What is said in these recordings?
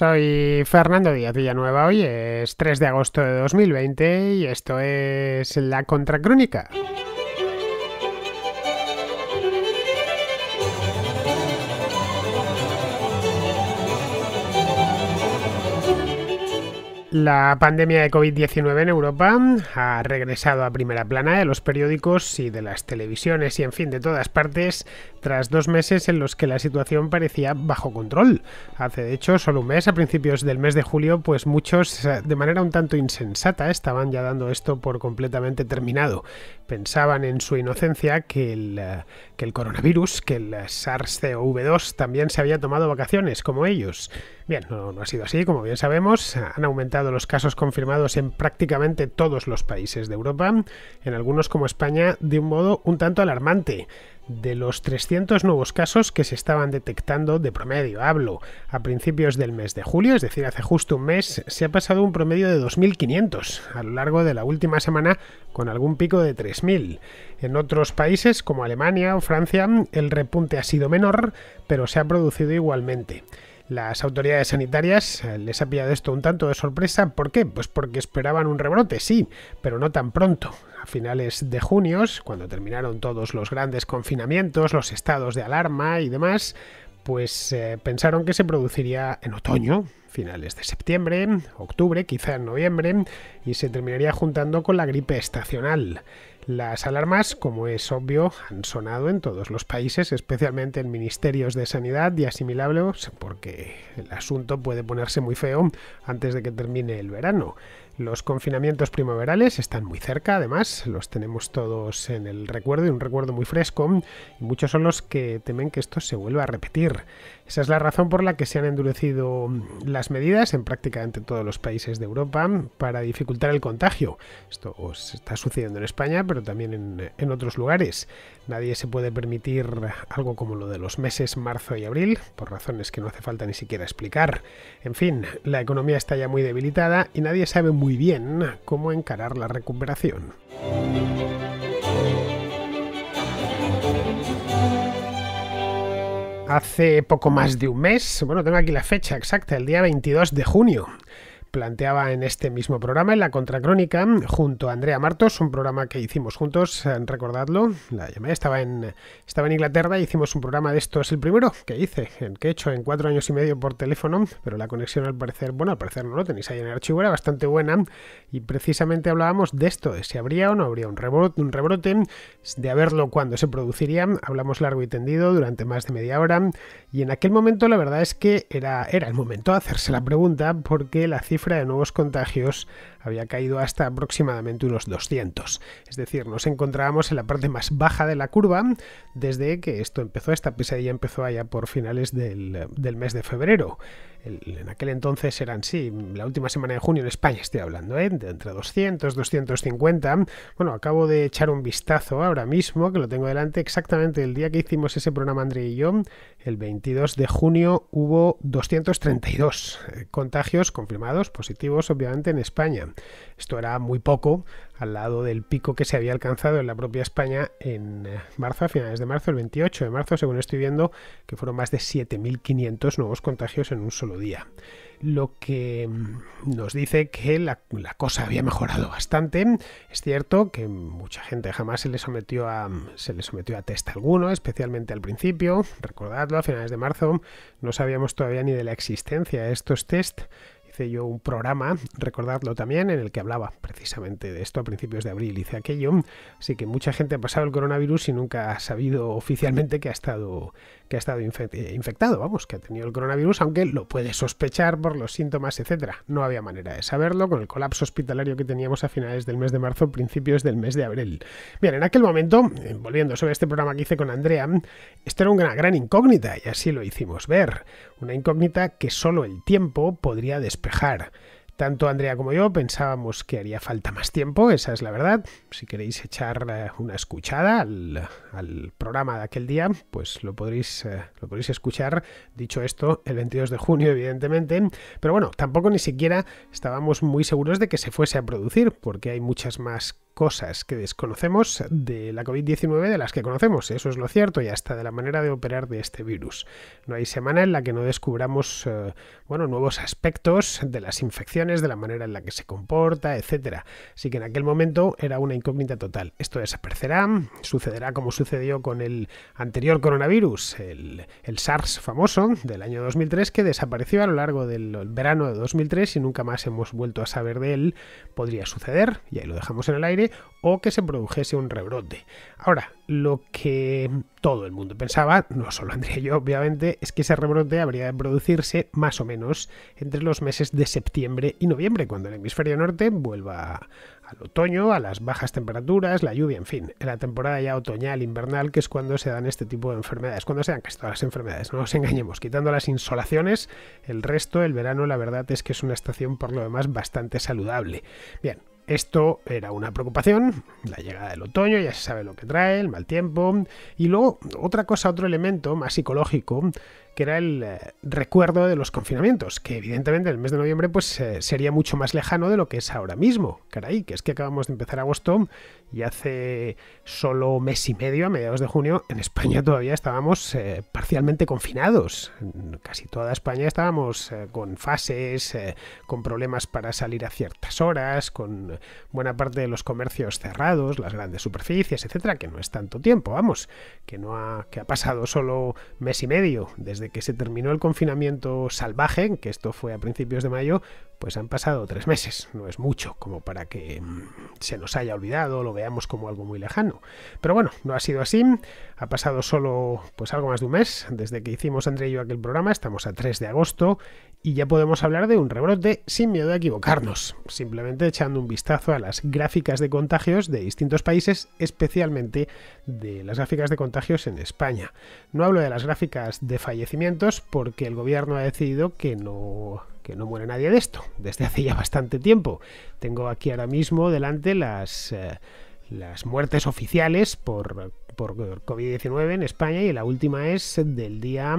Soy Fernando Díaz Villanueva, hoy es 3 de agosto de 2020 y esto es La Contracrónica. La pandemia de COVID-19 en Europa ha regresado a primera plana de los periódicos y de las televisiones y en fin de todas partes tras dos meses en los que la situación parecía bajo control. Hace de hecho solo un mes, a principios del mes de julio, pues muchos de manera un tanto insensata estaban ya dando esto por completamente terminado. Pensaban en su inocencia que el eh, que el coronavirus, que el SARS-CoV-2 también se había tomado vacaciones, como ellos. Bien, no ha sido así, como bien sabemos, han aumentado los casos confirmados en prácticamente todos los países de Europa, en algunos como España, de un modo un tanto alarmante de los 300 nuevos casos que se estaban detectando de promedio, hablo, a principios del mes de julio, es decir, hace justo un mes, se ha pasado un promedio de 2.500 a lo largo de la última semana, con algún pico de 3.000. En otros países, como Alemania o Francia, el repunte ha sido menor, pero se ha producido igualmente. Las autoridades sanitarias eh, les ha pillado esto un tanto de sorpresa. ¿Por qué? Pues porque esperaban un rebrote, sí, pero no tan pronto. A finales de junio, cuando terminaron todos los grandes confinamientos, los estados de alarma y demás, pues eh, pensaron que se produciría en otoño, finales de septiembre, octubre, quizá en noviembre, y se terminaría juntando con la gripe estacional. Las alarmas, como es obvio, han sonado en todos los países, especialmente en ministerios de sanidad y asimilables, porque el asunto puede ponerse muy feo antes de que termine el verano. Los confinamientos primaverales están muy cerca, además, los tenemos todos en el recuerdo, y un recuerdo muy fresco, y muchos son los que temen que esto se vuelva a repetir. Esa es la razón por la que se han endurecido las medidas en prácticamente todos los países de Europa para dificultar el contagio. Esto está sucediendo en España, pero también en, en otros lugares. Nadie se puede permitir algo como lo de los meses marzo y abril, por razones que no hace falta ni siquiera explicar. En fin, la economía está ya muy debilitada y nadie sabe muy bien cómo encarar la recuperación. hace poco más de un mes, bueno, tengo aquí la fecha exacta, el día 22 de junio planteaba en este mismo programa, en la Contracrónica, junto a Andrea Martos, un programa que hicimos juntos, eh, recordadlo, la llamé, estaba en, estaba en Inglaterra y hicimos un programa de esto es el primero que hice, que he hecho en cuatro años y medio por teléfono, pero la conexión al parecer, bueno, al parecer no lo tenéis ahí en el archivo, era bastante buena y precisamente hablábamos de esto, de si habría o no habría un rebrote, un rebrote de haberlo cuando se produciría, hablamos largo y tendido durante más de media hora y en aquel momento la verdad es que era, era el momento de hacerse la pregunta porque la cifra de nuevos contagios había caído hasta aproximadamente unos 200. Es decir, nos encontrábamos en la parte más baja de la curva desde que esto empezó, esta pesadilla empezó allá por finales del, del mes de febrero en aquel entonces eran, sí, la última semana de junio en España estoy hablando, ¿eh? entre 200, 250. Bueno, acabo de echar un vistazo ahora mismo, que lo tengo delante, exactamente el día que hicimos ese programa André y yo, el 22 de junio hubo 232 eh, contagios confirmados, positivos, obviamente, en España. Esto era muy poco al lado del pico que se había alcanzado en la propia España en eh, marzo, a finales de marzo, el 28 de marzo, según estoy viendo, que fueron más de 7.500 nuevos contagios en un solo día. Lo que mm, nos dice que la, cosa había mejorado bastante. Es cierto que mucha gente jamás se le sometió a, mm, se le sometió a test alguno, especialmente al principio. Recordadlo, a finales de marzo no sabíamos todavía ni de la existencia de estos test yo un programa, recordadlo también, en el que hablaba precisamente de esto a principios de abril, hice aquello, así que mucha gente ha pasado el coronavirus y nunca ha sabido oficialmente que ha estado, que ha estado eh, infectado, vamos, que ha tenido el coronavirus, aunque lo puede sospechar por los síntomas, etcétera. No había manera de saberlo con el colapso hospitalario que teníamos a finales del mes de marzo, principios del mes de abril. Bien, en aquel momento, eh, volviendo sobre este programa que hice con Andrea, esto era una gran incógnita y así lo hicimos ver, una incógnita que solo el tiempo podría despertar. Tanto Andrea como yo pensábamos que haría falta más tiempo, esa es la verdad. Si queréis echar eh, una escuchada al, programa de aquel día, pues lo podréis, eh, lo podréis escuchar, dicho esto, el 22 de junio, evidentemente. Pero bueno, tampoco ni siquiera estábamos muy seguros de que se fuese a producir, porque hay muchas más cosas que desconocemos de la COVID-19 de las que conocemos, eso es lo cierto, y hasta de la manera de operar de este virus. No hay semana en la que no descubramos eh, bueno, nuevos aspectos de las infecciones, de la manera en la que se comporta, etc. Así que en aquel momento era una incógnita total. Esto desaparecerá, sucederá como sucedió con el anterior coronavirus, el, el SARS famoso del año 2003, que desapareció a lo largo del verano de 2003 y nunca más hemos vuelto a saber de él. Podría suceder, y ahí lo dejamos en el aire, o que se produjese un rebrote. Ahora, lo que todo el mundo pensaba, no solo Andrea yo, obviamente, es que ese rebrote habría de producirse más o menos entre los meses de septiembre y noviembre, cuando el hemisferio norte vuelva al otoño, a las bajas temperaturas, la lluvia, en fin, en la temporada ya otoñal, invernal, que es cuando se dan este tipo de enfermedades, cuando se dan casi todas las enfermedades, no nos engañemos, quitando las insolaciones, el resto, el verano, la verdad es que es una estación por lo demás bastante saludable. Bien, esto era una preocupación, la llegada del otoño, ya se sabe lo que trae, el mal tiempo. Y luego, otra cosa, otro elemento más psicológico, que era el eh, recuerdo de los confinamientos, que evidentemente el mes de noviembre pues eh, sería mucho más lejano de lo que es ahora mismo. Caray, que es que acabamos de empezar a agosto y hace solo mes y medio, a mediados de junio, en España todavía estábamos eh, parcialmente confinados. casi toda España estábamos con fases, con problemas para salir a ciertas horas, con buena parte de los comercios cerrados, las grandes superficies, etcétera, que no es tanto tiempo, vamos, que no ha, que ha pasado solo mes y medio desde que se terminó el confinamiento salvaje, que esto fue a principios de mayo, pues han pasado tres meses. No es mucho como para que mm, se nos haya olvidado, lo veamos como algo muy lejano. Pero bueno, no ha sido así. Ha pasado solo pues algo más de un mes desde que hicimos André y yo aquel programa. Estamos a 3 de agosto y ya podemos hablar de un rebrote sin miedo a equivocarnos, simplemente echando un vistazo a las gráficas de contagios de distintos países, especialmente de las gráficas de contagios en España. No hablo de las gráficas de fallecimientos porque el gobierno ha decidido que no muere nadie de esto desde hace ya bastante tiempo. Tengo aquí ahora mismo delante las eh, las muertes oficiales por, por COVID-19 en España y la última es del día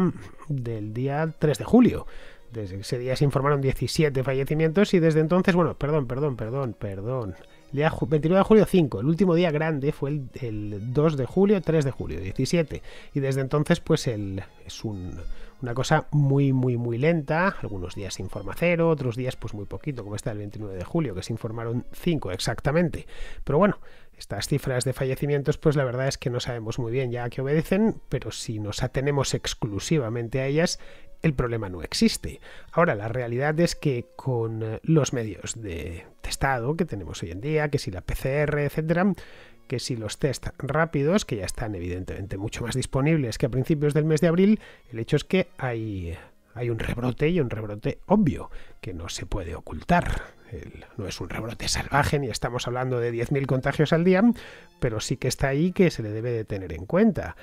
del día 3 de julio. Desde ese día se informaron 17 fallecimientos y desde entonces, bueno, perdón, perdón, perdón, perdón. El día 29 de julio 5, el último día grande fue el, 2 de julio, 3 de julio, 17. Y desde entonces, pues el, es una cosa muy, muy, muy lenta. Algunos días se informa cero, otros días pues muy poquito, como está el 29 de julio, que se informaron 5 exactamente. Pero bueno, estas cifras de fallecimientos, pues la verdad es que no sabemos muy bien ya a qué obedecen, pero si nos atenemos exclusivamente a ellas, el problema no existe. Ahora, la realidad es que con eh, los medios de testado que tenemos hoy en día, que si la PCR, etcétera, que si los test rápidos, que ya están evidentemente mucho más disponibles que a principios del mes de abril, el hecho es que hay, un rebrote y un rebrote obvio que no se puede ocultar. no es un rebrote salvaje ni estamos hablando de 10.000 contagios al día, pero sí que está ahí que se le debe de tener en cuenta.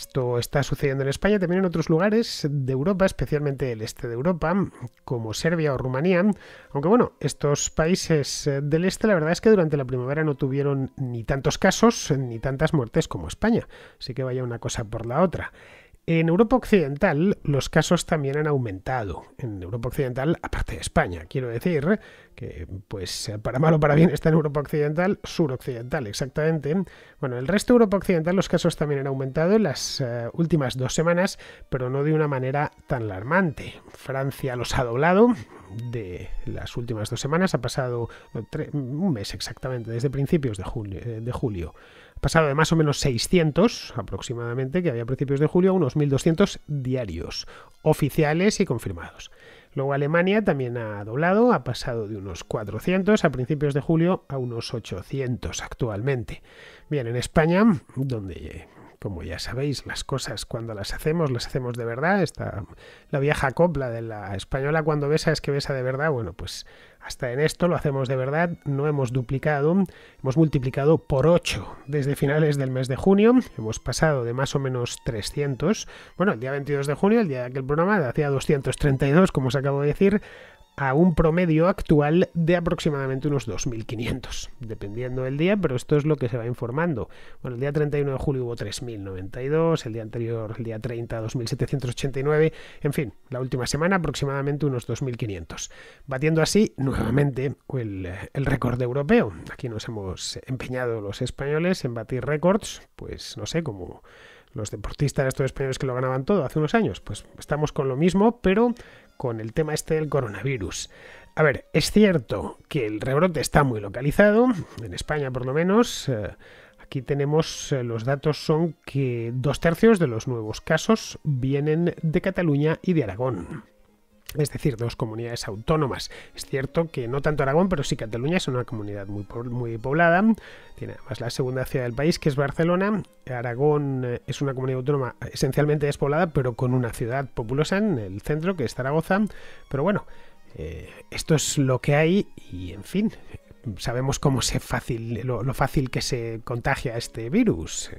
Esto está sucediendo en España, también en otros lugares de Europa, especialmente el este de Europa, como Serbia o Rumanía. Aunque bueno, estos países eh, del este la verdad es que durante la primavera no tuvieron ni tantos casos ni tantas muertes como España. Así que vaya una cosa por la otra. En Europa Occidental los casos también han aumentado. En Europa Occidental, aparte de España, quiero decir, que pues para mal o para bien está en Europa Occidental, suroccidental exactamente. Bueno, el resto de Europa Occidental los casos también han aumentado en las eh, últimas dos semanas, pero no de una manera tan alarmante. Francia los ha doblado de las últimas dos semanas, ha pasado un mes exactamente, desde principios de eh, De julio pasado de más o menos 600 aproximadamente que había a principios de julio a unos 1.200 diarios, oficiales y confirmados. Luego Alemania también ha doblado, ha pasado de unos 400 a principios de julio a unos 800 actualmente. Bien, en España, donde como ya sabéis, las cosas cuando las hacemos, las hacemos de verdad. Esta, la vieja copla de la española cuando besa es que besa de verdad. Bueno, pues hasta en esto lo hacemos de verdad. No hemos duplicado, hemos multiplicado por 8 desde finales del mes de junio. Hemos pasado de más o menos 300. Bueno, el día 22 de junio, el día de aquel programa, hacía 232, como os acabo de decir, a un promedio actual de aproximadamente unos 2.500, dependiendo del día, pero esto es lo que se va informando. Bueno, el día 31 de julio hubo 3.092, el día anterior, el día 30, 2.789, en fin, la última semana aproximadamente unos 2.500, batiendo así nuevamente el, récord europeo. Aquí nos hemos empeñado los españoles en batir récords, pues no sé, como los deportistas estos españoles que lo ganaban todo hace unos años, pues estamos con lo mismo, pero con el tema este del coronavirus. A ver, es cierto que el rebrote está muy localizado, en España por lo menos. Eh, aquí tenemos eh, los datos son que dos tercios de los nuevos casos vienen de Cataluña y de Aragón es decir, dos comunidades autónomas. Es cierto que no tanto Aragón, pero sí Cataluña es una comunidad muy, muy poblada. Tiene además la segunda ciudad del país, que es Barcelona. Aragón eh, es una comunidad autónoma esencialmente despoblada, pero con una ciudad populosa en el centro, que es Zaragoza. Pero bueno, eh, esto es lo que hay y, en fin, sabemos cómo se fácil, lo, fácil que se contagia este virus.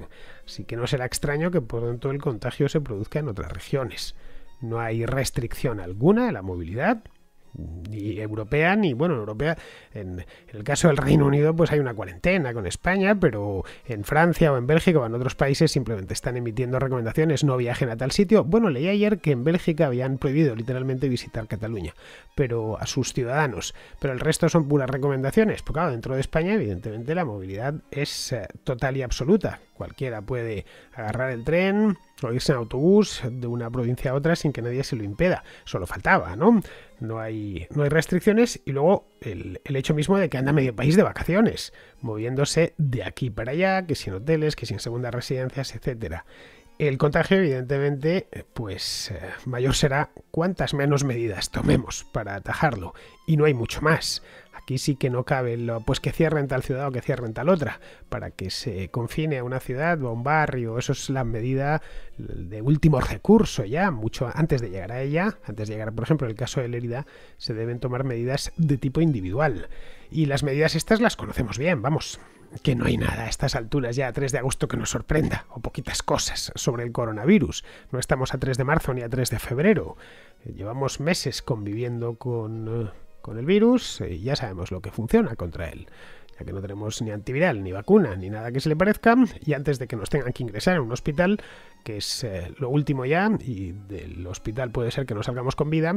Así que no será extraño que por tanto el contagio se produzca en otras regiones. No hay restricción alguna a la movilidad, ni europea, ni bueno, europea, en, el caso del Reino Unido, pues hay una cuarentena con España, pero en Francia o en Bélgica o en otros países simplemente están emitiendo recomendaciones, no viajen a tal sitio. Bueno, leí ayer que en Bélgica habían prohibido literalmente visitar Cataluña, pero a sus ciudadanos, pero el resto son puras recomendaciones, porque dentro de España evidentemente la movilidad es eh, total y absoluta, cualquiera puede agarrar el tren, o irse en autobús de una provincia a otra sin que nadie se lo impeda. Solo faltaba, ¿no? No hay, no hay restricciones y luego el, hecho mismo de que anda medio país de vacaciones, moviéndose de aquí para allá, que sin hoteles, que sin segundas residencias, etc. El contagio, evidentemente, pues eh, mayor será cuantas menos medidas tomemos para atajarlo. Y no hay mucho más. Y sí que no cabe pues que cierren tal ciudad o que cierren tal otra, para que se confine a una ciudad o a un barrio, eso es la medida de último recurso ya, mucho antes de llegar a ella, antes de llegar, por ejemplo, en el caso de Lérida, se deben tomar medidas de tipo individual. Y las medidas estas las conocemos bien, vamos, que no hay nada a estas alturas ya a 3 de agosto que nos sorprenda, o poquitas cosas sobre el coronavirus. No estamos a 3 de marzo ni a 3 de febrero. Llevamos meses conviviendo con eh, con el virus eh, y ya sabemos lo que funciona contra él ya que no tenemos ni antiviral, ni vacuna, ni nada que se le parezca, y antes de que nos tengan que ingresar a un hospital, que es eh, lo último ya, y del hospital puede ser que no salgamos con vida,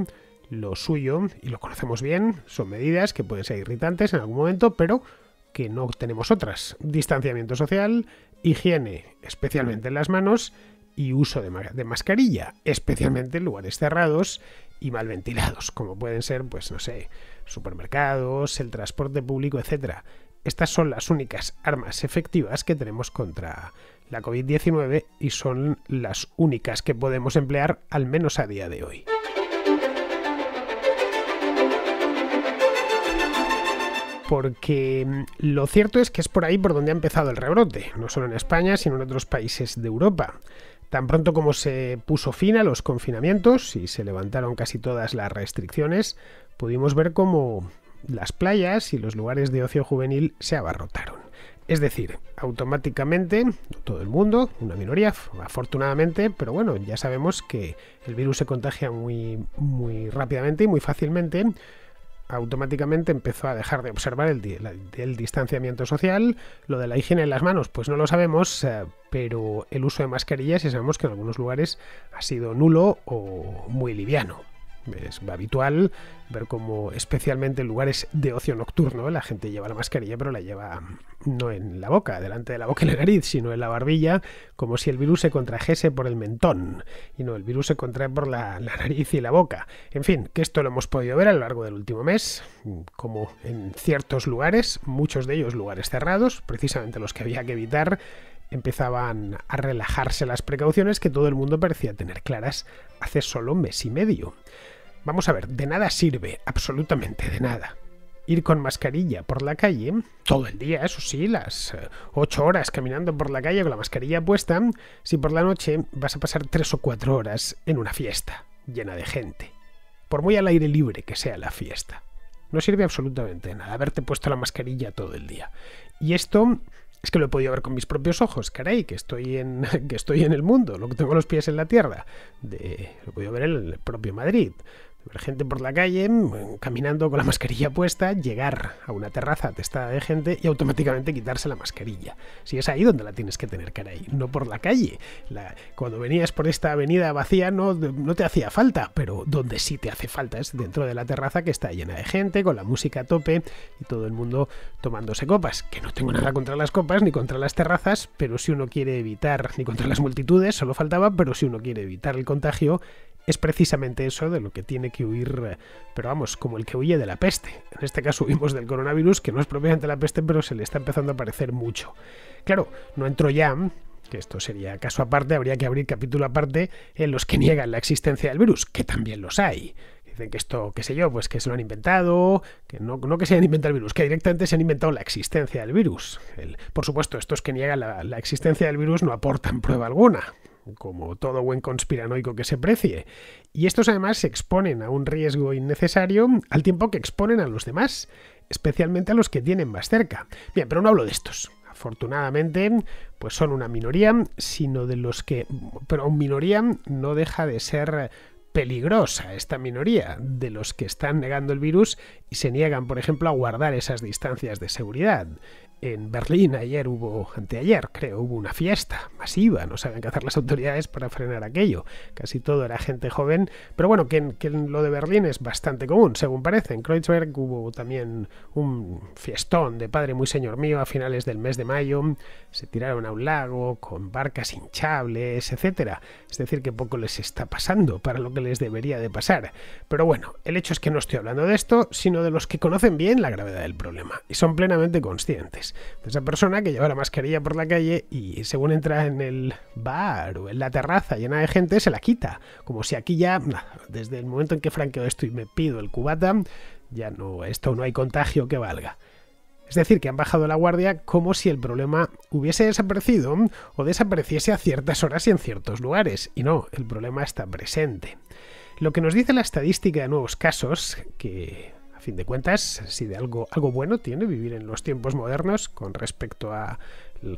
lo suyo, y lo conocemos bien, son medidas que pueden ser irritantes en algún momento, pero que no tenemos otras. Distanciamiento social, higiene, especialmente en las manos, y uso de mascarilla, especialmente en lugares cerrados y mal ventilados, como pueden ser, pues no sé, supermercados, el transporte público, etc. Estas son las únicas armas efectivas que tenemos contra la COVID-19 y son las únicas que podemos emplear al menos a día de hoy. porque mm, lo cierto es que es por ahí por donde ha empezado el rebrote, no solo en España, sino en otros países de Europa. Tan pronto como se puso fin a los confinamientos y se levantaron casi todas las restricciones, pudimos ver cómo las playas y los lugares de ocio juvenil se abarrotaron. Es decir, automáticamente, todo el mundo, una minoría, afortunadamente, pero bueno, ya sabemos que el virus se contagia muy, muy rápidamente y muy fácilmente automáticamente empezó a dejar de observar el, distanciamiento social. Lo de la higiene en las manos, pues no lo sabemos, eh, pero el uso de mascarillas y sabemos que en algunos lugares ha sido nulo o muy liviano. Es habitual ver cómo, especialmente en lugares de ocio nocturno, la gente lleva la mascarilla, pero la lleva mm, no en la boca, delante de la boca y la nariz, sino en la barbilla, como si el virus se contrajese por el mentón. Y no, el virus se contrae por la, nariz y la boca. En fin, que esto lo hemos podido ver a lo largo del último mes, mm, como en ciertos lugares, muchos de ellos lugares cerrados, precisamente los que había que evitar, empezaban a relajarse las precauciones que todo el mundo parecía tener claras hace solo un mes y medio. Vamos a ver, de nada sirve, absolutamente de nada. Ir con mascarilla por la calle, todo el día, eso sí, las 8 eh, horas caminando por la calle con la mascarilla puesta, si por la noche vas a pasar 3 o 4 horas en una fiesta llena de gente, por muy al aire libre que sea la fiesta. No sirve absolutamente de nada haberte puesto la mascarilla todo el día. Y esto es que lo he podido ver con mis propios ojos, caray, que estoy en, que estoy en el mundo, lo que tengo los pies en la tierra. De, lo he podido ver en el propio Madrid gente por la calle, mm, caminando con la mascarilla puesta, llegar a una terraza atestada de gente y automáticamente quitarse la mascarilla. Si es ahí donde la tienes que tener, cara ahí, no por la calle. cuando venías por esta avenida vacía no, no te hacía falta, pero donde sí te hace falta es dentro de la terraza que está llena de gente, con la música a tope y todo el mundo tomándose copas. Que no tengo nada contra las copas ni contra las terrazas, pero si uno quiere evitar, ni contra las multitudes, solo faltaba, pero si uno quiere evitar el contagio, es precisamente eso de lo que tiene que huir, pero vamos, como el que huye de la peste. En este caso huimos del coronavirus, que no es propiamente la peste, pero se le está empezando a parecer mucho. Claro, no entro ya, que esto sería caso aparte, habría que abrir capítulo aparte en los que niegan la existencia del virus, que también los hay. Dicen que esto, qué sé yo, pues que se lo han inventado, que no, que se han inventado el virus, que directamente se han inventado la existencia del virus. por supuesto, estos que niegan la existencia del virus no aportan prueba alguna como todo buen conspiranoico que se precie. Y estos además se exponen a un riesgo innecesario al tiempo que exponen a los demás, especialmente a los que tienen más cerca. Bien, pero no hablo de estos. Afortunadamente, pues son una minoría, sino de los que... Pero minoría no deja de ser peligrosa esta minoría de los que están negando el virus y se niegan, por ejemplo, a guardar esas distancias de seguridad. En Berlín ayer hubo, anteayer creo, hubo una fiesta masiva, no saben qué hacer las autoridades para frenar aquello. Casi todo era gente joven, pero bueno, que, lo de Berlín es bastante común, según parece. En Kreuzberg hubo también un fiestón de padre muy señor mío a finales del mes de mayo, se tiraron a un lago con barcas hinchables, etc. Es decir, que poco les está pasando para lo que les debería de pasar. Pero bueno, el hecho es que no estoy hablando de esto, sino de los que conocen bien la gravedad del problema y son plenamente conscientes. De esa persona que lleva la mascarilla por la calle y según entra en el bar o en la terraza llena de gente, se la quita. Como si aquí ya, desde el momento en que franqueo esto y me pido el cubata, ya no, esto no hay contagio que valga. Es decir, que han bajado la guardia como si el problema hubiese desaparecido o desapareciese a ciertas horas y en ciertos lugares. Y no, el problema está presente. Lo que nos dice la estadística de nuevos casos, que fin de cuentas, si de algo, algo bueno tiene vivir en los tiempos modernos con respecto al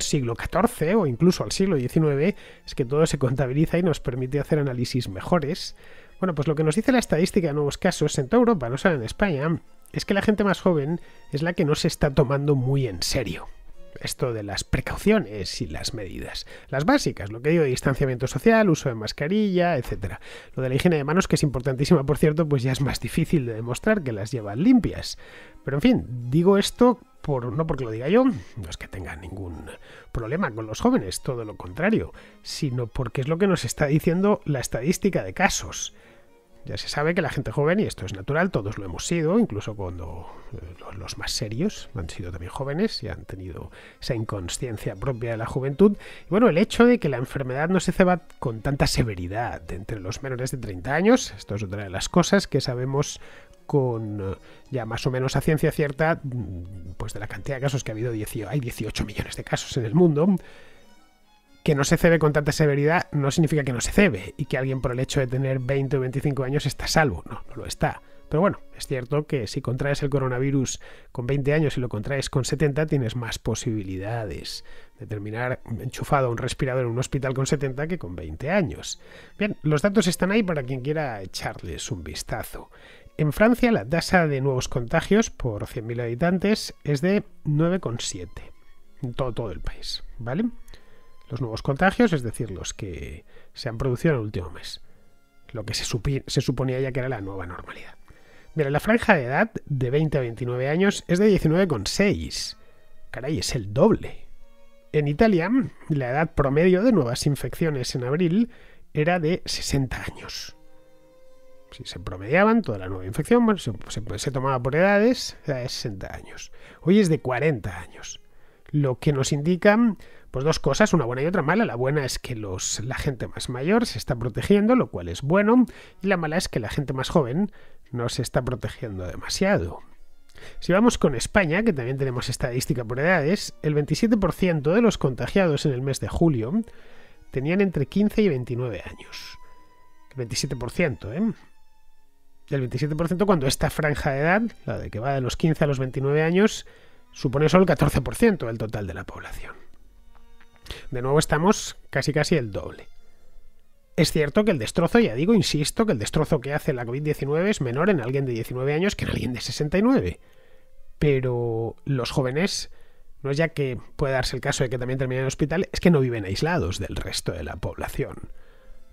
siglo XIV o incluso al siglo XIX, es que todo se contabiliza y nos permite hacer análisis mejores. Bueno, pues lo que nos dice la estadística de nuevos casos en toda Europa, no solo en España, es que la gente más joven es la que no se está tomando muy en serio esto de las precauciones y las medidas. Las básicas, lo que digo de distanciamiento social, uso de mascarilla, etc. Lo de la higiene de manos, que es importantísima, por cierto, pues ya es más difícil de demostrar que las llevan limpias. Pero en fin, digo esto no porque lo diga yo, no es que tenga ningún problema con los jóvenes, todo lo contrario, sino porque es lo que nos está diciendo la estadística de casos. Ya se sabe que la gente joven, y esto es natural, todos lo hemos sido, incluso cuando eh, los más serios han sido también jóvenes y han tenido esa inconsciencia propia de la juventud. Y bueno, el hecho de que la enfermedad no se ceba con tanta severidad entre los menores de 30 años, esto es otra de las cosas que sabemos con eh, ya más o menos a ciencia cierta, mm, pues de la cantidad de casos que ha habido, hay 18 millones de casos en el mundo, que no se cebe con tanta severidad no significa que no se cebe y que alguien por el hecho de tener 20 o 25 años está salvo. No, no lo está. Pero bueno, es cierto que si contraes el coronavirus con 20 años y lo contraes con 70, tienes más posibilidades de terminar enchufado a un respirador en un hospital con 70 que con 20 años. Bien, los datos están ahí para quien quiera echarles un vistazo. En Francia la tasa de nuevos contagios por 100.000 habitantes es de 9,7 en todo, todo el país, ¿vale? los nuevos contagios, es decir, los que se han producido en el último mes, lo que se, suponía ya que era la nueva normalidad. Mira, la franja de edad de 20 a 29 años es de 19,6. Caray, es el doble. En Italia, la edad promedio de nuevas infecciones en abril era de 60 años. Si se promediaban toda la nueva infección, se, se tomaba por edades, era de 60 años. Hoy es de 40 años lo que nos indican pues dos cosas, una buena y otra mala. La buena es que los, la gente más mayor se está protegiendo, lo cual es bueno, y la mala es que la gente más joven no se está protegiendo demasiado. Si vamos con España, que también tenemos estadística por edades, el 27% de los contagiados en el mes de julio tenían entre 15 y 29 años. El 27%, ¿eh? El 27% cuando esta franja de edad, la de que va de los 15 a los 29 años, supone solo el 14% del total de la población. De nuevo estamos casi casi el doble. Es cierto que el destrozo, ya digo, insisto, que el destrozo que hace la COVID-19 es menor en alguien de 19 años que en alguien de 69. Pero los jóvenes, no es ya que puede darse el caso de que también terminen en el hospital, es que no viven aislados del resto de la población.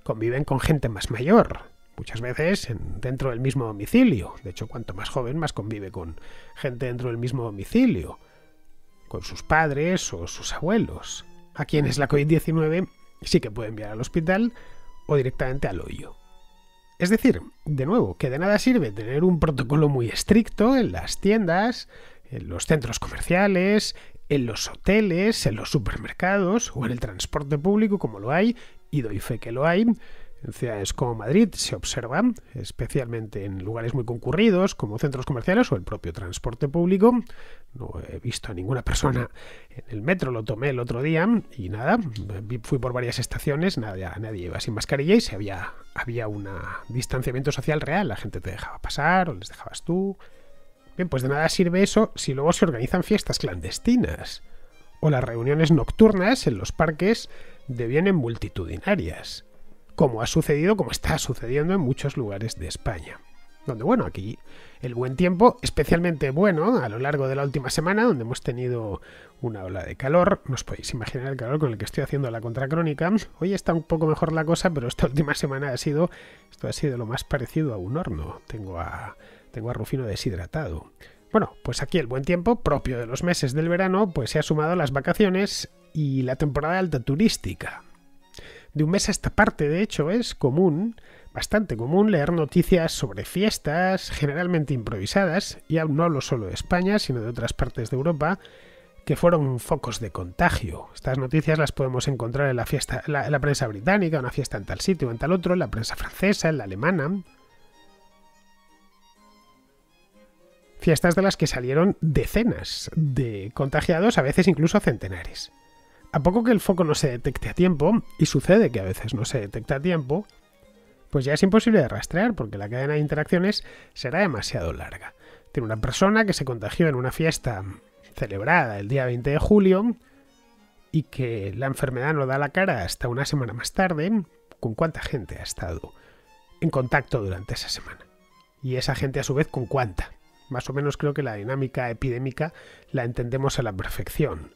Conviven con gente más mayor, muchas veces dentro del mismo domicilio. De hecho, cuanto más joven, más convive con gente dentro del mismo domicilio, con sus padres o sus abuelos, a quienes la COVID-19 sí que puede enviar al hospital o directamente al hoyo. Es decir, de nuevo, que de nada sirve tener un protocolo muy estricto en las tiendas, en los centros comerciales, en los hoteles, en los supermercados o en el transporte público como lo hay, y doy fe que lo hay, en ciudades como Madrid se observa, especialmente en lugares muy concurridos como centros comerciales o el propio transporte público. No he visto a ninguna persona en el metro, lo tomé el otro día y nada, fui por varias estaciones, nadie iba sin mascarilla y se había, había un distanciamiento social real, la gente te dejaba pasar o les dejabas tú. Bien, pues de nada sirve eso si luego se organizan fiestas clandestinas o las reuniones nocturnas en los parques devienen multitudinarias como ha sucedido, como está sucediendo en muchos lugares de España. Donde, bueno, aquí el buen tiempo, especialmente bueno a lo largo de la última semana, donde hemos tenido una ola de calor. No os podéis imaginar el calor con el que estoy haciendo la contracrónica. Hoy está un poco mejor la cosa, pero esta última semana ha sido. Esto ha sido lo más parecido a un horno. Tengo a. Tengo a Rufino deshidratado. Bueno, pues aquí el buen tiempo, propio de los meses del verano, pues se ha sumado a las vacaciones y la temporada alta turística. De un mes a esta parte, de hecho, es común, bastante común, leer noticias sobre fiestas, generalmente improvisadas, y no hablo solo de España, sino de otras partes de Europa, que fueron focos de contagio. Estas noticias las podemos encontrar en la, prensa en prensa británica, una fiesta en tal sitio, en tal otro, en la prensa francesa, en la alemana. Fiestas de las que salieron decenas de contagiados, a veces incluso centenares a poco que el foco no se detecte a tiempo, y sucede que a veces no se detecta a tiempo, pues ya es imposible de rastrear porque la cadena de interacciones será demasiado larga. Tiene una persona que se contagió en una fiesta celebrada el día 20 de julio y que la enfermedad no da la cara hasta una semana más tarde, ¿con cuánta gente ha estado en contacto durante esa semana? Y esa gente a su vez con cuánta. Más o menos creo que la dinámica epidémica la entendemos a la perfección.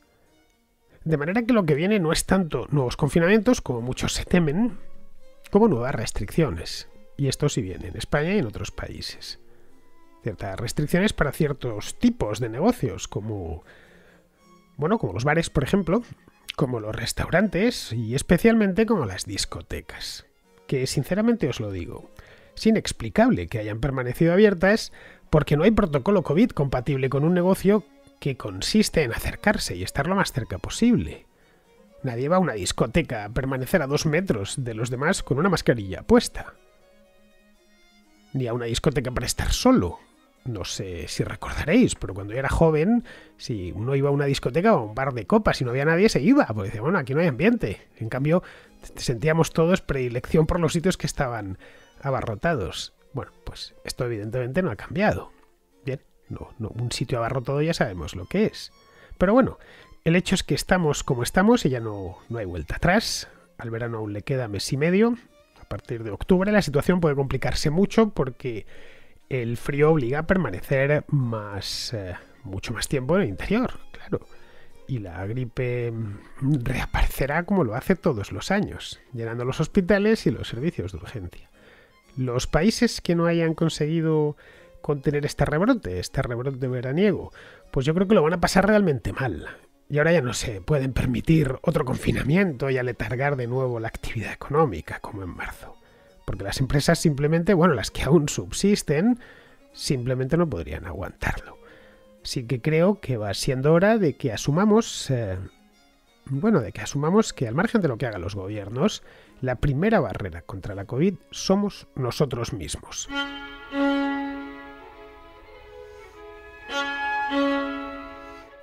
De manera que lo que viene no es tanto nuevos confinamientos, como muchos se temen, como nuevas restricciones. Y esto sí viene en España y en otros países. Ciertas restricciones para ciertos tipos de negocios, como. Bueno, como los bares, por ejemplo, como los restaurantes y especialmente como las discotecas. Que sinceramente os lo digo, es inexplicable que hayan permanecido abiertas porque no hay protocolo COVID compatible con un negocio que consiste en acercarse y estar lo más cerca posible. Nadie va a una discoteca a permanecer a dos metros de los demás con una mascarilla puesta. Ni a una discoteca para estar solo. No sé si recordaréis, pero cuando yo era joven, si uno iba a una discoteca o a un bar de copas y no había nadie, se iba, porque decía, bueno, aquí no hay ambiente. En cambio, sentíamos todos predilección por los sitios que estaban abarrotados. Bueno, pues esto evidentemente no ha cambiado. No, un sitio abarrotado ya sabemos lo que es. Pero bueno, el hecho es que estamos como estamos y ya no, no hay vuelta atrás. Al verano aún le queda mes y medio. A partir de octubre la situación puede complicarse mucho porque el frío obliga a permanecer más, eh, mucho más tiempo en el interior, claro. Y la gripe reaparecerá como lo hace todos los años, llenando los hospitales y los servicios de urgencia. Los países que no hayan conseguido con tener este rebrote, este rebrote veraniego? Pues yo creo que lo van a pasar realmente mal. Y ahora ya no se pueden permitir otro confinamiento y aletargar de nuevo la actividad económica, como en marzo. Porque las empresas simplemente, bueno, las que aún subsisten, simplemente no podrían aguantarlo. Así que creo que va siendo hora de que asumamos, eh, bueno, de que asumamos que al margen de lo que hagan los gobiernos, la primera barrera contra la COVID somos nosotros mismos.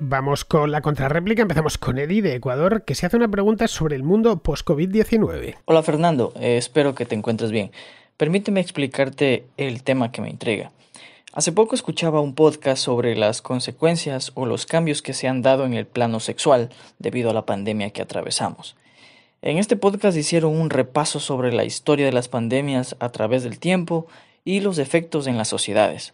Vamos con la contrarréplica. Empezamos con Eddie de Ecuador, que se hace una pregunta sobre el mundo post-COVID-19. Hola Fernando, eh, espero que te encuentres bien. Permíteme explicarte el tema que me intriga. Hace poco escuchaba un podcast sobre las consecuencias o los cambios que se han dado en el plano sexual debido a la pandemia que atravesamos. En este podcast hicieron un repaso sobre la historia de las pandemias a través del tiempo y los efectos en las sociedades.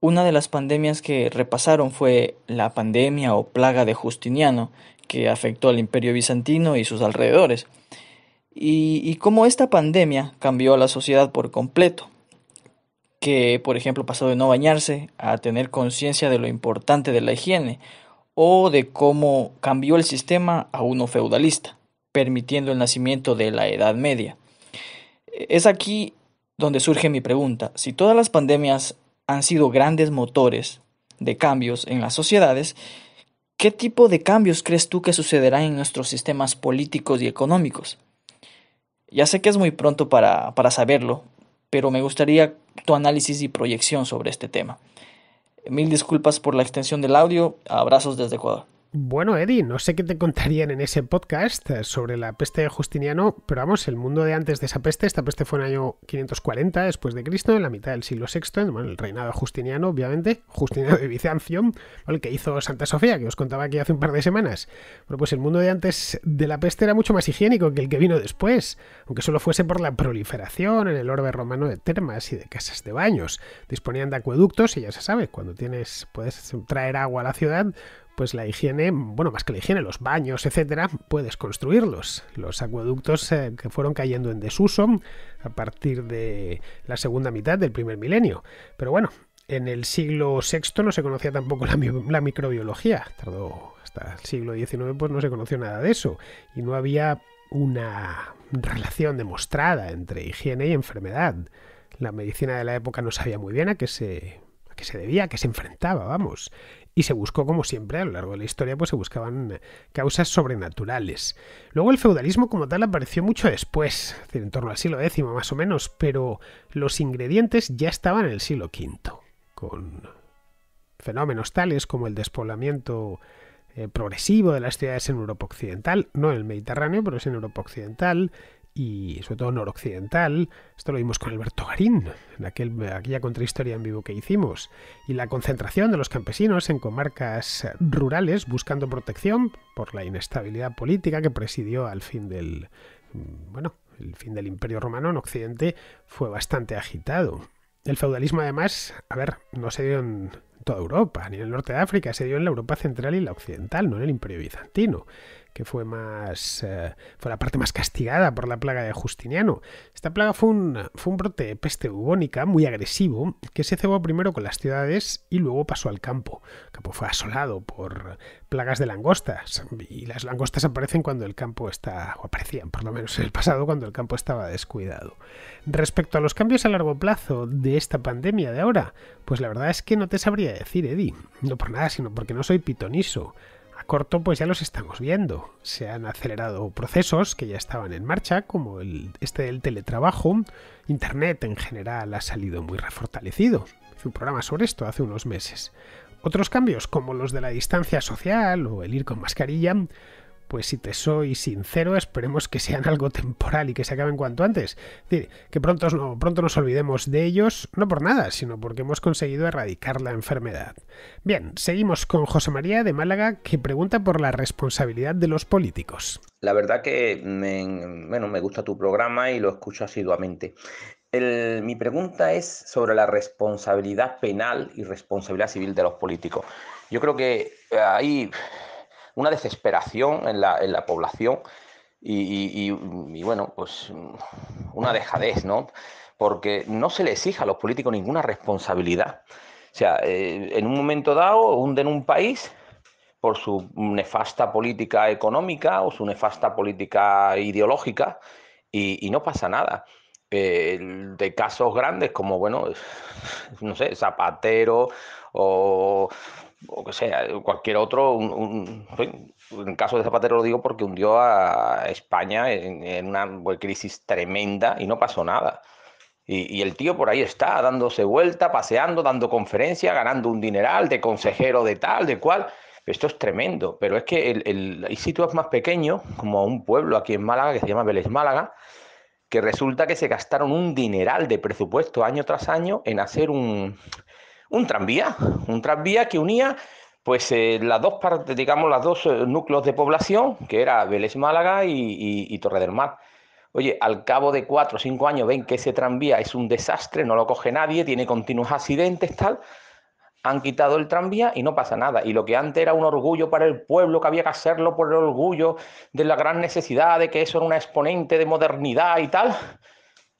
Una de las pandemias que repasaron fue la pandemia o plaga de Justiniano, que afectó al imperio bizantino y sus alrededores, y, cómo esta pandemia cambió a la sociedad por completo, que por ejemplo pasó de no bañarse a tener conciencia de lo importante de la higiene, o de cómo cambió el sistema a uno feudalista, permitiendo el nacimiento de la Edad Media. Es aquí donde surge mi pregunta, si todas las pandemias han sido grandes motores de cambios en las sociedades, ¿qué tipo de cambios crees tú que sucederán en nuestros sistemas políticos y económicos? Ya sé que es muy pronto para, para saberlo, pero me gustaría tu análisis y proyección sobre este tema. Mil disculpas por la extensión del audio. Abrazos desde Ecuador. Bueno, Eddie, no sé qué te contarían en ese podcast sobre la peste de Justiniano, pero vamos, el mundo de antes de esa peste, esta peste fue en el año 540 después de Cristo, en la mitad del siglo VI, en, el reinado de Justiniano, obviamente, Justiniano de Bizancio, el que hizo Santa Sofía, que os contaba aquí hace un par de semanas. Pero pues el mundo de antes de la peste era mucho más higiénico que el que vino después, aunque solo fuese por la proliferación en el orbe romano de termas y de casas de baños. Disponían de acueductos y ya se sabe, cuando tienes puedes traer agua a la ciudad, pues la higiene, bueno, más que la higiene, los baños, etcétera, puedes construirlos. Los acueductos eh, que fueron cayendo en desuso a partir de la segunda mitad del primer milenio. Pero bueno, en el siglo VI no se conocía tampoco la, microbiología. Tardó hasta el siglo XIX, pues no se conoció nada de eso. Y no había una relación demostrada entre higiene y enfermedad. La medicina de la época no sabía muy bien a qué se debía, se debía, se enfrentaba, vamos y se buscó, como siempre, a lo largo de la historia, pues se buscaban causas sobrenaturales. Luego el feudalismo como tal apareció mucho después, en torno al siglo X más o menos, pero los ingredientes ya estaban en el siglo V, con fenómenos tales como el despoblamiento eh, progresivo de las ciudades en Europa Occidental, no en el Mediterráneo, pero es en Europa Occidental, y sobre todo noroccidental. Esto lo vimos con Alberto Garín, en aquel, aquella contrahistoria en vivo que hicimos. Y la concentración de los campesinos en comarcas rurales buscando protección por la inestabilidad política que presidió al fin del... Bueno, el fin del Imperio Romano en Occidente fue bastante agitado. El feudalismo, además, a ver, no se dio en toda Europa, ni en el norte de África, se dio en la Europa central y la occidental, no en el Imperio Bizantino que fue más eh, fue la parte más castigada por la plaga de Justiniano. Esta plaga fue un, fue un brote de peste bubónica muy agresivo que se cebó primero con las ciudades y luego pasó al campo. El campo pues fue asolado por plagas de langostas y las langostas aparecen cuando el campo está, o aparecían por lo menos en el pasado, cuando el campo estaba descuidado. Respecto a los cambios a largo plazo de esta pandemia de ahora, pues la verdad es que no te sabría decir, Eddie. No por nada, sino porque no soy pitoniso corto, pues ya los estamos viendo. Se han acelerado procesos que ya estaban en marcha, como el, este del teletrabajo. Internet en general ha salido muy refortalecido. Hice un programa sobre esto hace unos meses. Otros cambios, como los de la distancia social o el ir con mascarilla, pues si te soy sincero, esperemos que sean algo temporal y que se acaben cuanto antes. Es decir, que pronto, pronto nos olvidemos de ellos, no por nada, sino porque hemos conseguido erradicar la enfermedad. Bien, seguimos con José María de Málaga, que pregunta por la responsabilidad de los políticos. La verdad que me, me gusta tu programa y lo escucho asiduamente. mi pregunta es sobre la responsabilidad penal y responsabilidad civil de los políticos. Yo creo que ahí una desesperación en la, población y, bueno, pues una dejadez, ¿no? Porque no se le exige a los políticos ninguna responsabilidad. O sea, eh, en un momento dado hunden un país por su nefasta política económica o su nefasta política ideológica y no pasa nada. Eh, de casos grandes como, bueno, no sé, Zapatero o o que sea, eh, cualquier otro, un, en caso de Zapatero lo digo porque hundió a España en, una pues, crisis tremenda y no pasó nada. Y, el tío por ahí está, dándose vuelta, paseando, dando conferencias, ganando un dineral de consejero de tal, de cual. Esto es tremendo, pero es que hay sitios más pequeños, como un pueblo aquí en Málaga que se llama Vélez Málaga, que resulta que se gastaron un dineral de presupuesto año tras año en hacer un, un tranvía, un tranvía que unía pues eh, las dos partes, digamos, los dos eh, núcleos de población, que era Vélez Málaga y, y, Torre del Mar. Oye, al cabo de cuatro o cinco años ven que ese tranvía es un desastre, no lo coge nadie, tiene continuos accidentes, tal. Han quitado el tranvía y no pasa nada. Y lo que antes era un orgullo para el pueblo, que había que hacerlo por el orgullo de la gran necesidad de que eso era una exponente de modernidad y tal,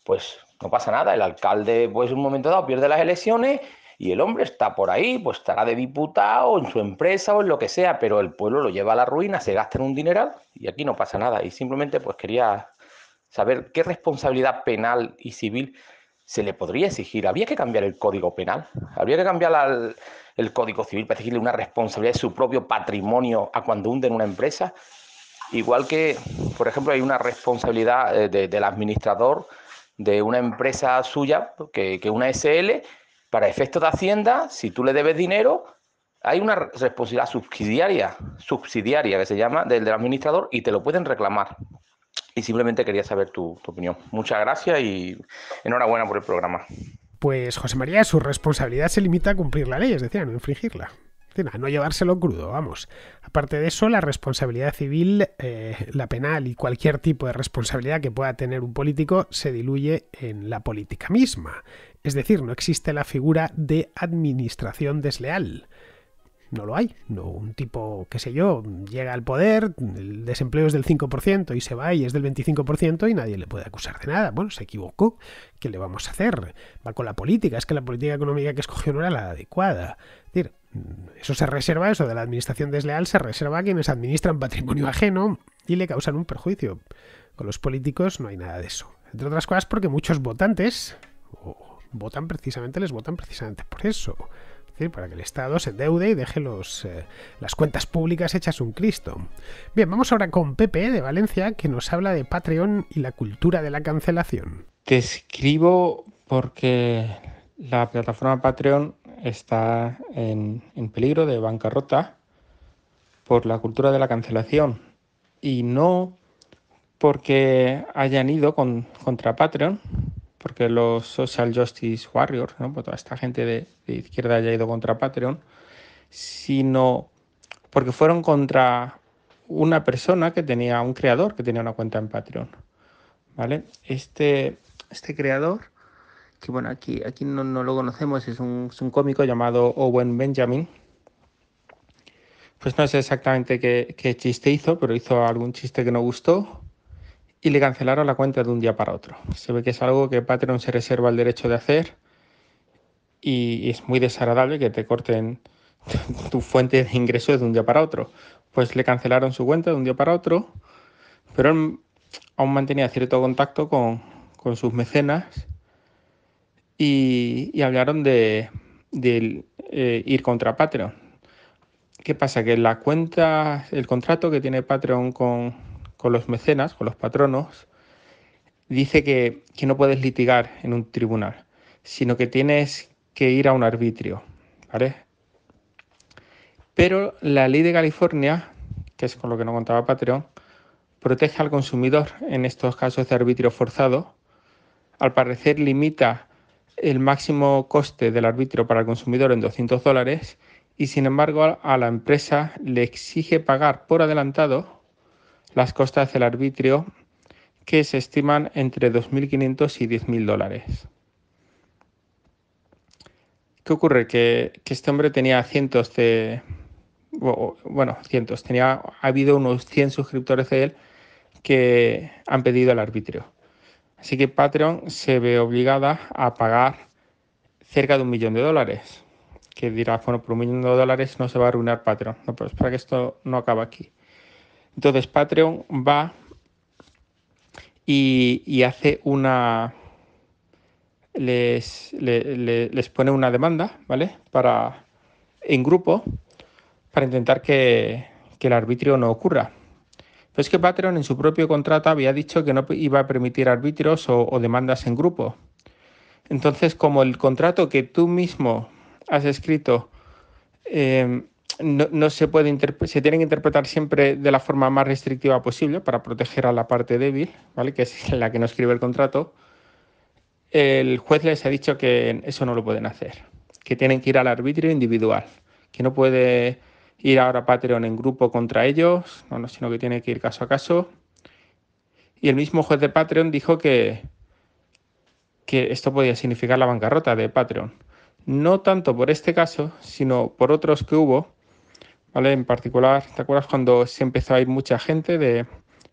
pues no pasa nada. El alcalde, pues en un momento dado, pierde las elecciones y el hombre está por ahí, pues estará de diputado en su empresa o en lo que sea, pero el pueblo lo lleva a la ruina, se gasta en un dineral y aquí no pasa nada. Y simplemente pues quería saber qué responsabilidad penal y civil se le podría exigir. Habría que cambiar el código penal, habría que cambiar el código civil para exigirle una responsabilidad de su propio patrimonio a cuando hunden una empresa. Igual que, por ejemplo, hay una responsabilidad eh, del administrador de una empresa suya, que, que una SL, para efectos de Hacienda, si tú le debes dinero, hay una responsabilidad subsidiaria, subsidiaria que se llama del, del administrador y te lo pueden reclamar. Y simplemente quería saber tu, opinión. Muchas gracias y enhorabuena por el programa. Pues José María, su responsabilidad se limita a cumplir la ley, es decir, a no infringirla a no llevárselo crudo, vamos. Aparte de eso, la responsabilidad civil, eh, la penal y cualquier tipo de responsabilidad que pueda tener un político se diluye en la política misma, es decir, no existe la figura de administración desleal. No lo hay. No, un tipo, qué sé yo, llega al poder, el desempleo es del 5% y se va y es del 25% y nadie le puede acusar de nada. Bueno, se equivocó. ¿Qué le vamos a hacer? Va con la política. Es que la política económica que escogió no era la adecuada. Es decir, eso se reserva, eso de la administración desleal se reserva a quienes administran patrimonio ajeno y le causan un perjuicio. Con los políticos no hay nada de eso. Entre otras cosas porque muchos votantes, votan precisamente, les votan precisamente por eso. para que el Estado se endeude y deje los, eh, las cuentas públicas hechas un Cristo. Bien, vamos ahora con Pepe de Valencia, que nos habla de Patreon y la cultura de la cancelación. Te escribo porque la plataforma Patreon está en, peligro de bancarrota por la cultura de la cancelación. Y no porque hayan ido con, contra Patreon, porque los Social Justice Warriors, ¿no? toda esta gente de, izquierda haya ido contra Patreon, sino porque fueron contra una persona que tenía, un creador que tenía una cuenta en Patreon. ¿Vale? Este, este creador, que bueno, aquí, aquí no, lo conocemos, es un, cómico llamado Owen Benjamin, pues no sé exactamente qué, chiste hizo, pero hizo algún chiste que no gustó y le cancelaron la cuenta de un día para otro. Se ve que es algo que Patreon se reserva el derecho de hacer y es muy desagradable que te corten tu fuente de ingresos de un día para otro. Pues le cancelaron su cuenta de un día para otro, pero aún mantenía cierto contacto con, sus mecenas y, hablaron de, eh, ir contra Patreon. ¿Qué pasa? Que la cuenta, el contrato que tiene Patreon con, con los mecenas, con los patronos, dice que, que no puedes litigar en un tribunal, sino que tienes que ir a un arbitrio, Pero la ley de California, que es con lo que no contaba Patreon, protege al consumidor en estos casos de arbitrio forzado. Al parecer limita el máximo coste del arbitrio para el consumidor en 200 dólares y sin embargo a la empresa le exige pagar por adelantado las costas del arbitrio que se estiman entre 2.500 y 10.000 dólares. ¿Qué ocurre? Que, este hombre tenía cientos de... Bueno, cientos. Tenía, ha habido unos 100 suscriptores de él que han pedido el arbitrio. Así que Patreon se ve obligada a pagar cerca de un millón de dólares. Que dirá, bueno, por un millón de dólares no se va a arruinar Patreon. No, pero espera que esto no acaba aquí. Entonces Patreon va y, hace una... Les, pone una demanda, ¿vale? Para, en grupo, para intentar que, el arbitrio no ocurra. Pero es que Patreon en su propio contrato había dicho que no iba a permitir arbitrios o, demandas en grupo. Entonces, como el contrato que tú mismo has escrito em, no, se puede se tienen que interpretar siempre de la forma más restrictiva posible para proteger a la parte débil, ¿vale? Que es la que no escribe el contrato. El juez les ha dicho que eso no lo pueden hacer, que tienen que ir al arbitrio individual, que no puede ir ahora Patreon en grupo contra ellos, sino que tiene que ir caso a caso. Y el mismo juez de Patreon dijo que, que esto podía significar la bancarrota de Patreon. No tanto por este caso, sino por otros que hubo, en particular, ¿te acuerdas cuando se empezó a ir mucha gente de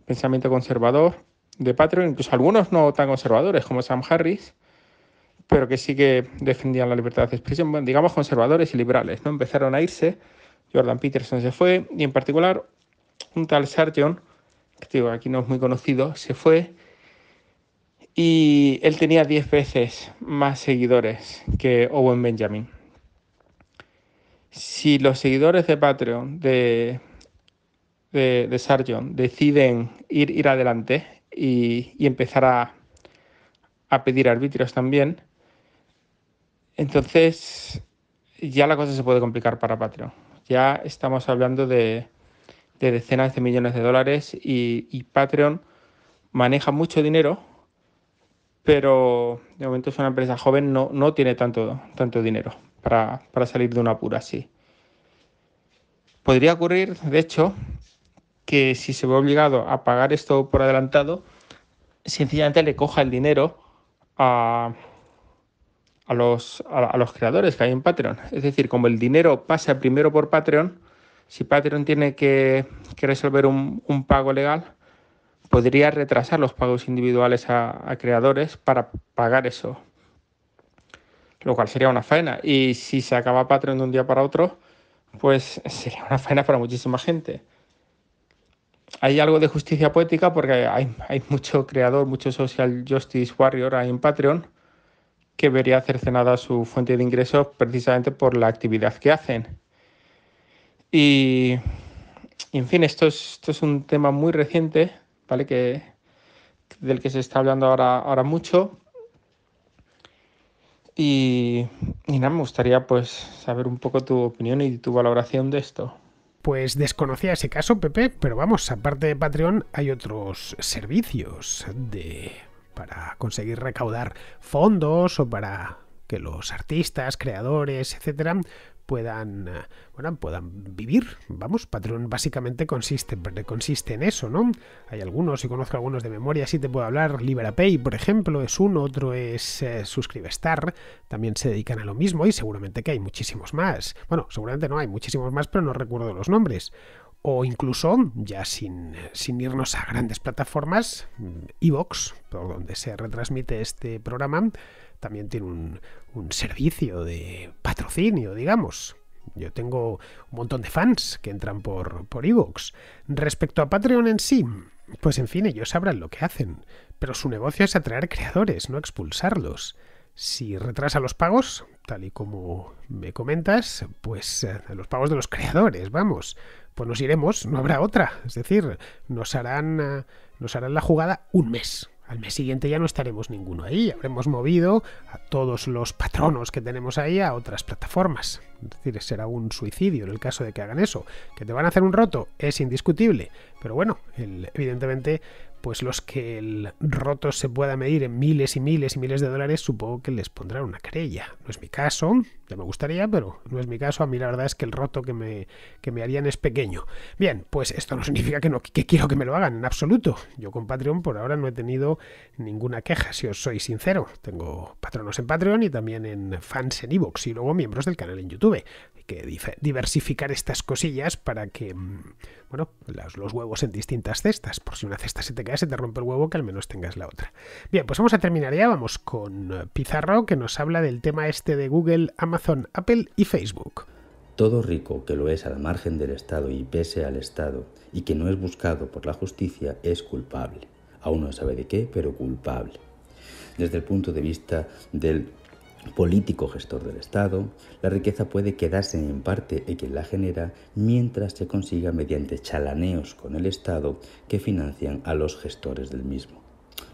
pensamiento conservador, de Patreon, incluso algunos no tan conservadores como Sam Harris, pero que sí que defendían la libertad de expresión, bueno, digamos conservadores y liberales, ¿no? Empezaron a irse, Jordan Peterson se fue, y en particular un tal Sargent, que digo, aquí no es muy conocido, se fue, y él tenía 10 veces más seguidores que Owen Benjamin. Si los seguidores de Patreon de, de, deciden ir, ir adelante y, empezar a, pedir arbitrios también, entonces ya la cosa se puede complicar para Patreon. Ya estamos hablando de, de decenas de millones de dólares y, Patreon maneja mucho dinero, pero de momento es una empresa joven, no, no tiene tanto, tanto dinero para, salir de una pura así. Podría ocurrir, de hecho, que si se ve obligado a pagar esto por adelantado, sencillamente le coja el dinero a, a, los, creadores que hay en Patreon. Es decir, como el dinero pasa primero por Patreon, si Patreon tiene que, resolver un, pago legal, podría retrasar los pagos individuales a, a creadores para pagar eso lo cual sería una faena. Y si se acaba Patreon de un día para otro, pues sería una faena para muchísima gente. Hay algo de justicia poética porque hay, mucho creador, mucho social justice warrior ahí en Patreon que vería cercenada su fuente de ingresos precisamente por la actividad que hacen. Y, en fin, esto es, esto es un tema muy reciente, ¿vale? Que, del que se está hablando ahora, ahora mucho, y, y nada, me gustaría pues saber un poco tu opinión y tu valoración de esto. Pues desconocía ese caso, Pepe, pero vamos, aparte de Patreon hay otros servicios de para conseguir recaudar fondos o para que los artistas, creadores, etcétera, puedan, eh, bueno, puedan vivir. Vamos, Patreon básicamente consiste, en eso, ¿no? Hay algunos, y si conozco algunos de memoria, sí te puedo hablar. LiberaPay, por ejemplo, es uno, otro es eh, Suscribestar, también se dedican a lo mismo y seguramente que hay muchísimos más. Bueno, seguramente no hay muchísimos más, pero no recuerdo los nombres o incluso, ya sin, sin, irnos a grandes plataformas, mm, Evox, por donde se retransmite este programa, también tiene un, servicio de patrocinio, digamos. Yo tengo un montón de fans que entran por, por Evox. Respecto a Patreon en sí, pues en fin, ellos sabrán lo que hacen. Pero su negocio es atraer creadores, no expulsarlos. Si retrasa los pagos, tal y como me comentas, pues eh, los pagos de los creadores, vamos, pues nos iremos, no habrá otra. Es decir, nos harán, eh, nos harán la jugada un mes, al mes siguiente ya no estaremos ninguno ahí, habremos movido a todos los patronos que tenemos ahí a otras plataformas. Es decir, será un suicidio en el caso de que hagan eso. Que te van a hacer un roto es indiscutible, pero bueno, evidentemente, pues los que el roto se pueda medir en miles y miles y miles de dólares, supongo que les pondrán una querella. No es mi caso, me gustaría, pero no es mi caso. A mí la verdad es que el roto que me, que me harían es pequeño. Bien, pues esto no significa que, no, que quiero que me lo hagan, en absoluto. Yo con Patreon por ahora no he tenido ninguna queja, si os soy sincero. Tengo patronos en Patreon y también en fans en Evox y luego miembros del canal en YouTube. Hay que diversificar estas cosillas para que, mm, bueno, los, los huevos en distintas cestas. Por si una cesta se te cae, se te rompe el huevo, que al menos tengas la otra. Bien, pues vamos a terminar ya. Vamos con Pizarro, que nos habla del tema este de Google, Amazon Apple y Facebook. Todo rico que lo es al margen del Estado y pese al Estado y que no es buscado por la justicia es culpable. Aún no sabe de qué, pero culpable. Desde el punto de vista del político gestor del Estado, la riqueza puede quedarse en parte en quien la genera mientras se consiga mediante chalaneos con el Estado que financian a los gestores del mismo,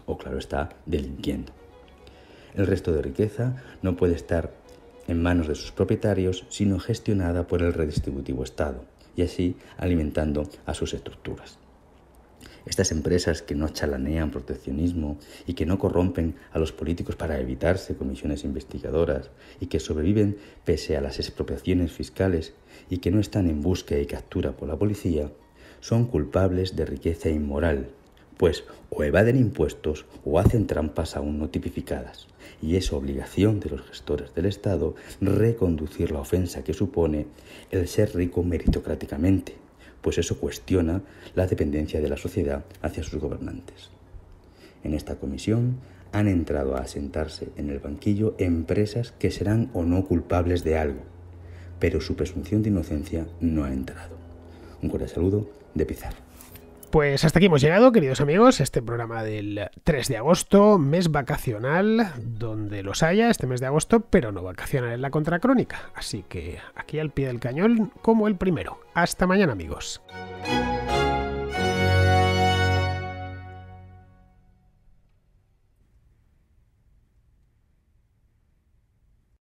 o claro está, delinquiendo. El resto de riqueza no puede estar en manos de sus propietarios, sino gestionada por el redistributivo Estado, y así alimentando a sus estructuras. Estas empresas que no chalanean proteccionismo y que no corrompen a los políticos para evitarse comisiones investigadoras y que sobreviven pese a las expropiaciones fiscales y que no están en búsqueda y captura por la policía, son culpables de riqueza inmoral pues o evaden impuestos o hacen trampas aún no tipificadas, y es obligación de los gestores del Estado reconducir la ofensa que supone el ser rico meritocráticamente, pues eso cuestiona la dependencia de la sociedad hacia sus gobernantes. En esta comisión han entrado a asentarse en el banquillo empresas que serán o no culpables de algo, pero su presunción de inocencia no ha entrado. Un cordial saludo de Pizarro. Pues hasta aquí hemos llegado, queridos amigos, este programa del 3 de agosto, mes vacacional, donde los haya este mes de agosto, pero no vacacional en la contracrónica. Así que aquí al pie del cañón, como el primero. Hasta mañana, amigos.